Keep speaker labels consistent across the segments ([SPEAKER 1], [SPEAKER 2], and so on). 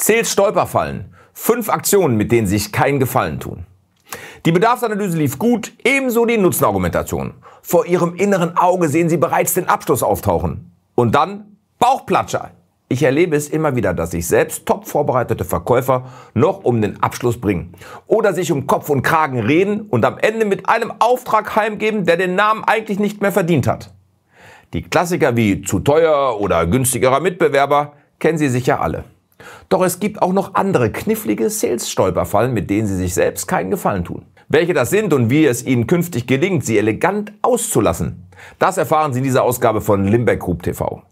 [SPEAKER 1] Sales Stolperfallen. Fünf Aktionen, mit denen sich kein Gefallen tun. Die Bedarfsanalyse lief gut, ebenso die Nutzenargumentation. Vor ihrem inneren Auge sehen sie bereits den Abschluss auftauchen. Und dann Bauchplatscher. Ich erlebe es immer wieder, dass sich selbst top vorbereitete Verkäufer noch um den Abschluss bringen oder sich um Kopf und Kragen reden und am Ende mit einem Auftrag heimgeben, der den Namen eigentlich nicht mehr verdient hat. Die Klassiker wie zu teuer oder günstigerer Mitbewerber kennen Sie sicher alle. Doch es gibt auch noch andere knifflige Sales-Stolperfallen, mit denen Sie sich selbst keinen Gefallen tun. Welche das sind und wie es Ihnen künftig gelingt, sie elegant auszulassen, das erfahren Sie in dieser Ausgabe von Limbeck Group TV.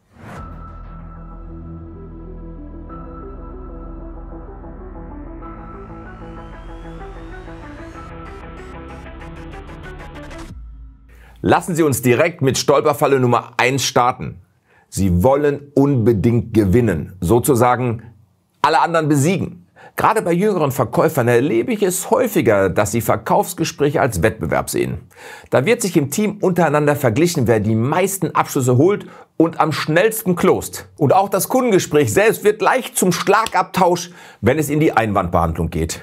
[SPEAKER 1] Lassen Sie uns direkt mit Stolperfalle Nummer 1 starten. Sie wollen unbedingt gewinnen, sozusagen alle anderen besiegen. Gerade bei jüngeren Verkäufern erlebe ich es häufiger, dass sie Verkaufsgespräche als Wettbewerb sehen. Da wird sich im Team untereinander verglichen, wer die meisten Abschlüsse holt und am schnellsten klost. Und auch das Kundengespräch selbst wird leicht zum Schlagabtausch, wenn es in die Einwandbehandlung geht.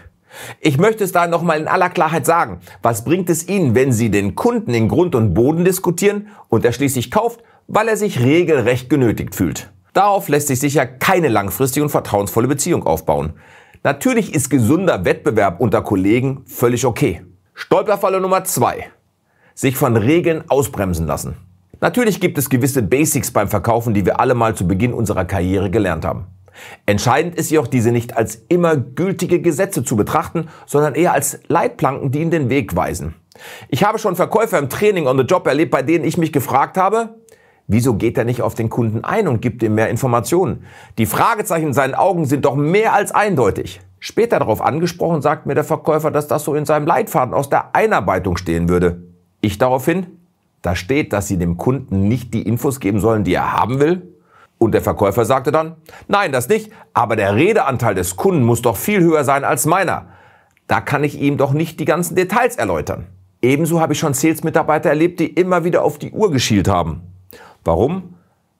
[SPEAKER 1] Ich möchte es da nochmal in aller Klarheit sagen. Was bringt es Ihnen, wenn Sie den Kunden in Grund und Boden diskutieren und er schließlich kauft, weil er sich regelrecht genötigt fühlt? Darauf lässt sich sicher keine langfristige und vertrauensvolle Beziehung aufbauen. Natürlich ist gesunder Wettbewerb unter Kollegen völlig okay. Stolperfalle Nummer zwei: Sich von Regeln ausbremsen lassen. Natürlich gibt es gewisse Basics beim Verkaufen, die wir alle mal zu Beginn unserer Karriere gelernt haben. Entscheidend ist jedoch, diese nicht als immer gültige Gesetze zu betrachten, sondern eher als Leitplanken, die in den Weg weisen. Ich habe schon Verkäufer im Training on the Job erlebt, bei denen ich mich gefragt habe, Wieso geht er nicht auf den Kunden ein und gibt ihm mehr Informationen? Die Fragezeichen in seinen Augen sind doch mehr als eindeutig. Später darauf angesprochen, sagt mir der Verkäufer, dass das so in seinem Leitfaden aus der Einarbeitung stehen würde. Ich daraufhin, da steht, dass Sie dem Kunden nicht die Infos geben sollen, die er haben will. Und der Verkäufer sagte dann, nein, das nicht, aber der Redeanteil des Kunden muss doch viel höher sein als meiner. Da kann ich ihm doch nicht die ganzen Details erläutern. Ebenso habe ich schon Sales-Mitarbeiter erlebt, die immer wieder auf die Uhr geschielt haben. Warum?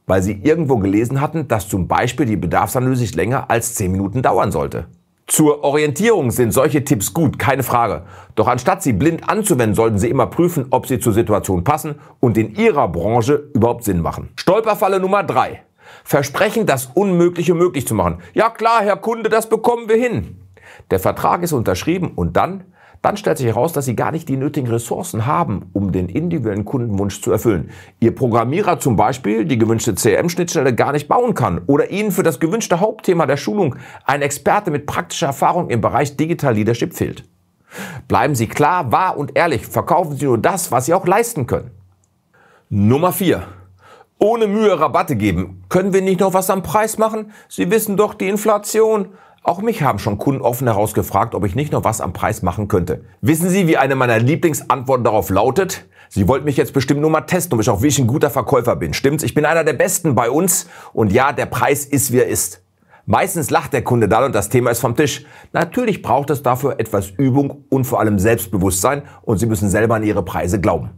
[SPEAKER 1] Weil sie irgendwo gelesen hatten, dass zum Beispiel die Bedarfsanalyse nicht länger als 10 Minuten dauern sollte. Zur Orientierung sind solche Tipps gut, keine Frage. Doch anstatt sie blind anzuwenden, sollten Sie immer prüfen, ob sie zur Situation passen und in Ihrer Branche überhaupt Sinn machen. Stolperfalle Nummer 3. Versprechen, das Unmögliche möglich zu machen. Ja klar, Herr Kunde, das bekommen wir hin. Der Vertrag ist unterschrieben und dann dann stellt sich heraus, dass Sie gar nicht die nötigen Ressourcen haben, um den individuellen Kundenwunsch zu erfüllen. Ihr Programmierer zum Beispiel die gewünschte CRM-Schnittstelle gar nicht bauen kann oder Ihnen für das gewünschte Hauptthema der Schulung ein Experte mit praktischer Erfahrung im Bereich Digital Leadership fehlt. Bleiben Sie klar, wahr und ehrlich. Verkaufen Sie nur das, was Sie auch leisten können. Nummer 4. Ohne Mühe Rabatte geben. Können wir nicht noch was am Preis machen? Sie wissen doch die Inflation. Auch mich haben schon Kunden offen herausgefragt, ob ich nicht noch was am Preis machen könnte. Wissen Sie, wie eine meiner Lieblingsantworten darauf lautet? Sie wollten mich jetzt bestimmt nur mal testen, ob ich auch wirklich ein guter Verkäufer bin. Stimmt's? Ich bin einer der Besten bei uns und ja, der Preis ist, wie er ist. Meistens lacht der Kunde dann und das Thema ist vom Tisch. Natürlich braucht es dafür etwas Übung und vor allem Selbstbewusstsein und Sie müssen selber an Ihre Preise glauben.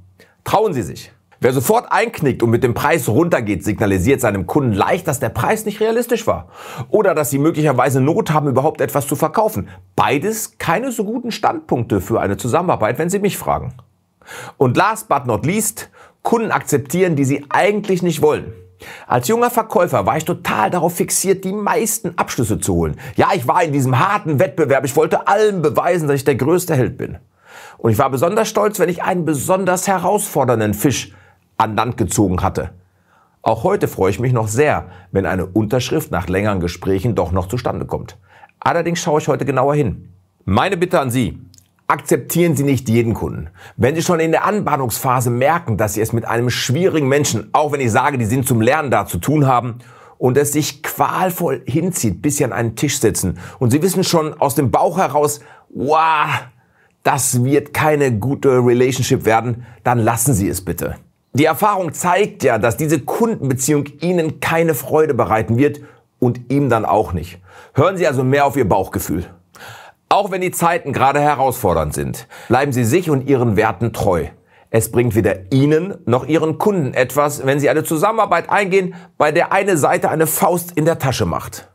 [SPEAKER 1] Trauen Sie sich! Wer sofort einknickt und mit dem Preis runtergeht, signalisiert seinem Kunden leicht, dass der Preis nicht realistisch war oder dass sie möglicherweise Not haben, überhaupt etwas zu verkaufen. Beides keine so guten Standpunkte für eine Zusammenarbeit, wenn Sie mich fragen. Und last but not least, Kunden akzeptieren, die sie eigentlich nicht wollen. Als junger Verkäufer war ich total darauf fixiert, die meisten Abschlüsse zu holen. Ja, ich war in diesem harten Wettbewerb. Ich wollte allen beweisen, dass ich der größte Held bin. Und ich war besonders stolz, wenn ich einen besonders herausfordernden Fisch an Land gezogen hatte. Auch heute freue ich mich noch sehr, wenn eine Unterschrift nach längeren Gesprächen doch noch zustande kommt. Allerdings schaue ich heute genauer hin. Meine Bitte an Sie, akzeptieren Sie nicht jeden Kunden. Wenn Sie schon in der Anbahnungsphase merken, dass Sie es mit einem schwierigen Menschen, auch wenn ich sage, die sind zum Lernen da, zu tun haben, und es sich qualvoll hinzieht, bis Sie an einen Tisch sitzen und Sie wissen schon aus dem Bauch heraus, wow, das wird keine gute Relationship werden, dann lassen Sie es bitte. Die Erfahrung zeigt ja, dass diese Kundenbeziehung Ihnen keine Freude bereiten wird und ihm dann auch nicht. Hören Sie also mehr auf Ihr Bauchgefühl. Auch wenn die Zeiten gerade herausfordernd sind, bleiben Sie sich und Ihren Werten treu. Es bringt weder Ihnen noch Ihren Kunden etwas, wenn Sie eine Zusammenarbeit eingehen, bei der eine Seite eine Faust in der Tasche macht.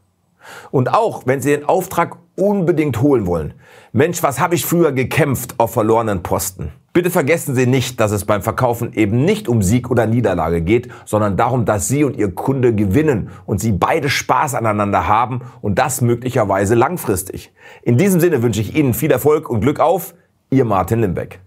[SPEAKER 1] Und auch wenn Sie den Auftrag unbedingt holen wollen. Mensch, was habe ich früher gekämpft auf verlorenen Posten? Bitte vergessen Sie nicht, dass es beim Verkaufen eben nicht um Sieg oder Niederlage geht, sondern darum, dass Sie und Ihr Kunde gewinnen und Sie beide Spaß aneinander haben und das möglicherweise langfristig. In diesem Sinne wünsche ich Ihnen viel Erfolg und Glück auf, Ihr Martin Limbeck.